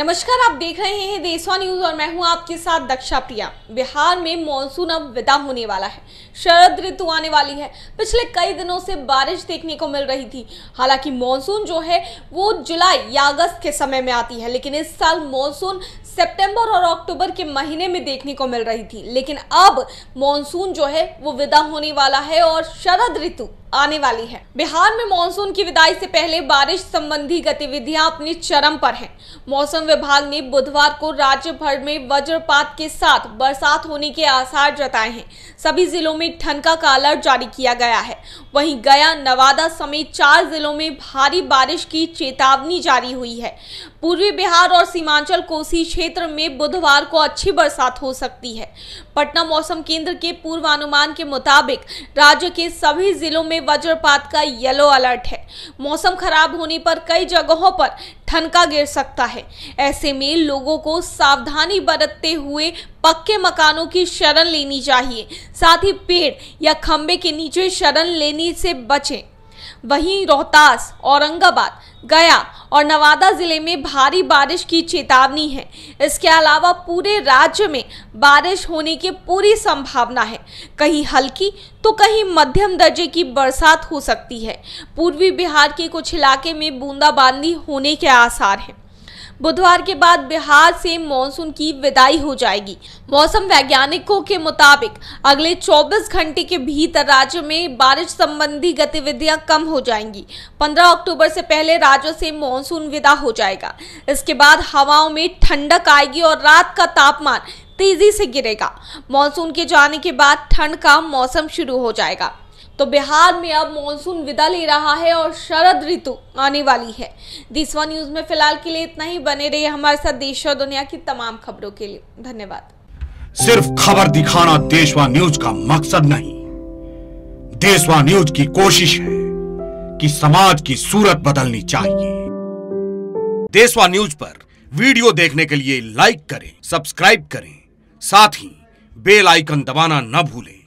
नमस्कार आप देख रहे हैं देशवा न्यूज और मैं हूं आपके साथ दक्षा प्रिया बिहार में मॉनसून अब विदा होने वाला है शरद ऋतु आने वाली है पिछले कई दिनों से बारिश देखने को मिल रही थी हालांकि मॉनसून जो है वो जुलाई या अगस्त के समय में आती है लेकिन इस साल मॉनसून सितंबर और अक्टूबर के महीने में देखने को मिल रही थी लेकिन अब मानसून जो है वो विदा होने वाला है और शरद ऋतु आने वाली है बिहार में मॉनसून की विदाई से पहले बारिश संबंधी गतिविधियां अपने चरम पर हैं। मौसम विभाग ने बुधवार को राज्य भर में वज्रपात के साथ बरसात होने के आसार जताए हैं सभी जिलों में ठनका का अलर्ट जारी किया गया है वहीं गया नवादा समेत चार जिलों में भारी बारिश की चेतावनी जारी हुई है पूर्वी बिहार और सीमांचल कोसी क्षेत्र में बुधवार को अच्छी बरसात हो सकती है पटना मौसम केंद्र के पूर्वानुमान के मुताबिक राज्य के सभी जिलों में में वज्रपात का येलो अलर्ट है मौसम खराब होने पर कई जगहों पर ठनका गिर सकता है ऐसे में लोगों को सावधानी बरतते हुए पक्के मकानों की शरण लेनी चाहिए साथ ही पेड़ या खंबे के नीचे शरण लेने से बचें वहीं रोहतास औरंगाबाद गया और नवादा ज़िले में भारी बारिश की चेतावनी है इसके अलावा पूरे राज्य में बारिश होने की पूरी संभावना है कहीं हल्की तो कहीं मध्यम दर्जे की बरसात हो सकती है पूर्वी बिहार के कुछ इलाके में बूंदाबांदी होने के आसार हैं बुधवार के बाद बिहार से मानसून की विदाई हो जाएगी मौसम वैज्ञानिकों के मुताबिक अगले 24 घंटे के भीतर राज्य में बारिश संबंधी गतिविधियां कम हो जाएंगी 15 अक्टूबर से पहले राज्य से मानसून विदा हो जाएगा इसके बाद हवाओं में ठंडक आएगी और रात का तापमान तेजी से गिरेगा मानसून के जाने के बाद ठंड का मौसम शुरू हो जाएगा तो बिहार में अब मानसून विदा ले रहा है और शरद ऋतु आने वाली है दिसवा न्यूज में फिलहाल के लिए इतना ही बने रहिए हमारे साथ देश और दुनिया की तमाम खबरों के लिए धन्यवाद सिर्फ खबर दिखाना देशवा न्यूज का मकसद नहीं देशवा न्यूज की कोशिश है कि समाज की सूरत बदलनी चाहिए देशवा न्यूज पर वीडियो देखने के लिए लाइक करें सब्सक्राइब करें साथ ही बेल आइकन दबाना न भूलें